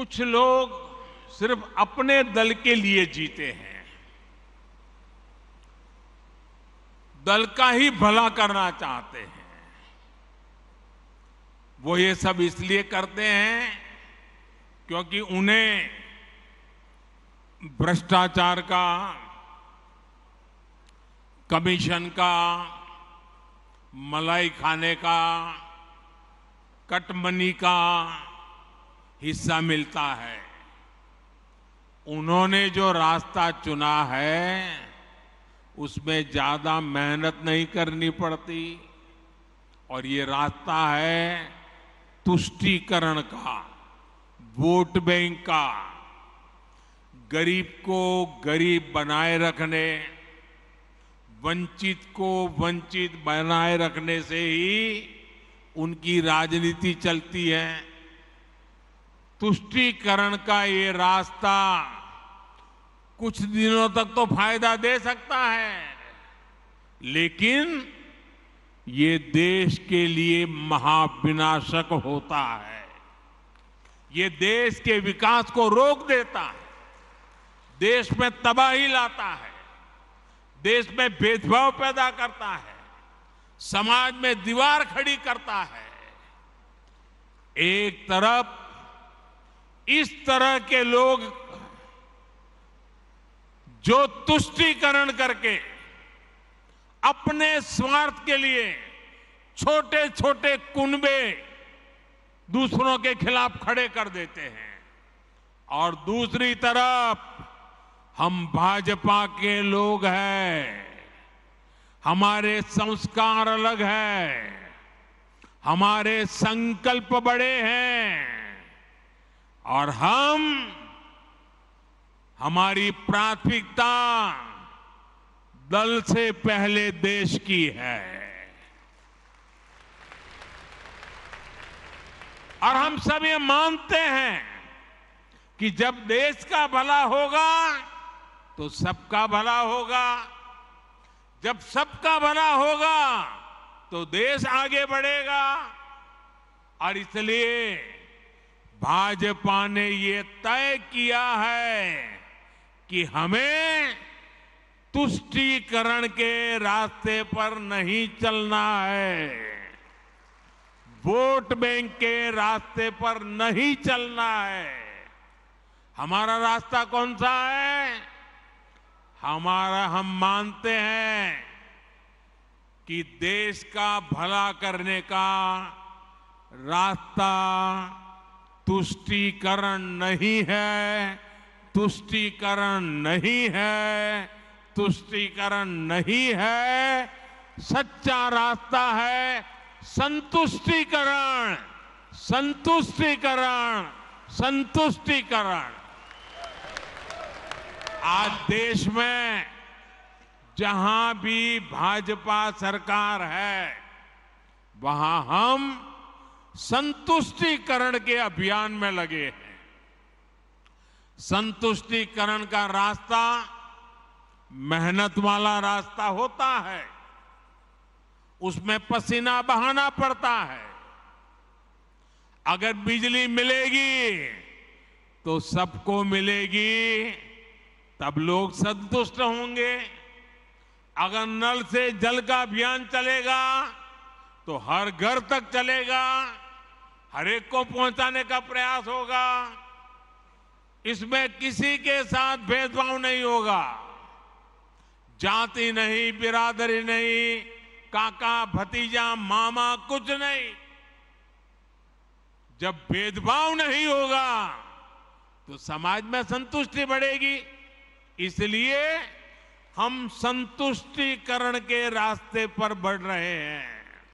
कुछ लोग सिर्फ अपने दल के लिए जीते हैं दल का ही भला करना चाहते हैं वो ये सब इसलिए करते हैं क्योंकि उन्हें भ्रष्टाचार का कमीशन का मलाई खाने का कटमनी का हिस्सा मिलता है उन्होंने जो रास्ता चुना है उसमें ज्यादा मेहनत नहीं करनी पड़ती और ये रास्ता है तुष्टीकरण का वोट बैंक का गरीब को गरीब बनाए रखने वंचित को वंचित बनाए रखने से ही उनकी राजनीति चलती है तुष्टीकरण का ये रास्ता कुछ दिनों तक तो फायदा दे सकता है लेकिन ये देश के लिए महाविनाशक होता है ये देश के विकास को रोक देता है देश में तबाही लाता है देश में भेदभाव पैदा करता है समाज में दीवार खड़ी करता है एक तरफ इस तरह के लोग जो तुष्टीकरण करके अपने स्वार्थ के लिए छोटे छोटे कुनबे दूसरों के खिलाफ खड़े कर देते हैं और दूसरी तरफ हम भाजपा के लोग हैं हमारे संस्कार अलग है हमारे संकल्प बड़े हैं और हम हमारी प्राथमिकता दल से पहले देश की है और हम सब ये मानते हैं कि जब देश का भला होगा तो सबका भला होगा जब सबका भला होगा तो देश आगे बढ़ेगा और इसलिए भाजपा ने ये तय किया है कि हमें तुष्टीकरण के रास्ते पर नहीं चलना है वोट बैंक के रास्ते पर नहीं चलना है हमारा रास्ता कौन सा है हमारा हम मानते हैं कि देश का भला करने का रास्ता तुष्टीकरण नहीं है तुष्टीकरण नहीं है तुष्टीकरण नहीं है सच्चा रास्ता है संतुष्टिकरण संतुष्टिकरण संतुष्टिकरण आज देश में जहां भी भाजपा सरकार है वहां हम संतुष्टिकरण के अभियान में लगे हैं संतुष्टिकरण का रास्ता मेहनत वाला रास्ता होता है उसमें पसीना बहाना पड़ता है अगर बिजली मिलेगी तो सबको मिलेगी तब लोग संतुष्ट होंगे अगर नल से जल का अभियान चलेगा तो हर घर तक चलेगा हरेक को पहुंचाने का प्रयास होगा इसमें किसी के साथ भेदभाव नहीं होगा जाति नहीं बिरादरी नहीं काका भतीजा मामा कुछ नहीं जब भेदभाव नहीं होगा तो समाज में संतुष्टि बढ़ेगी इसलिए हम संतुष्टिकरण के रास्ते पर बढ़ रहे हैं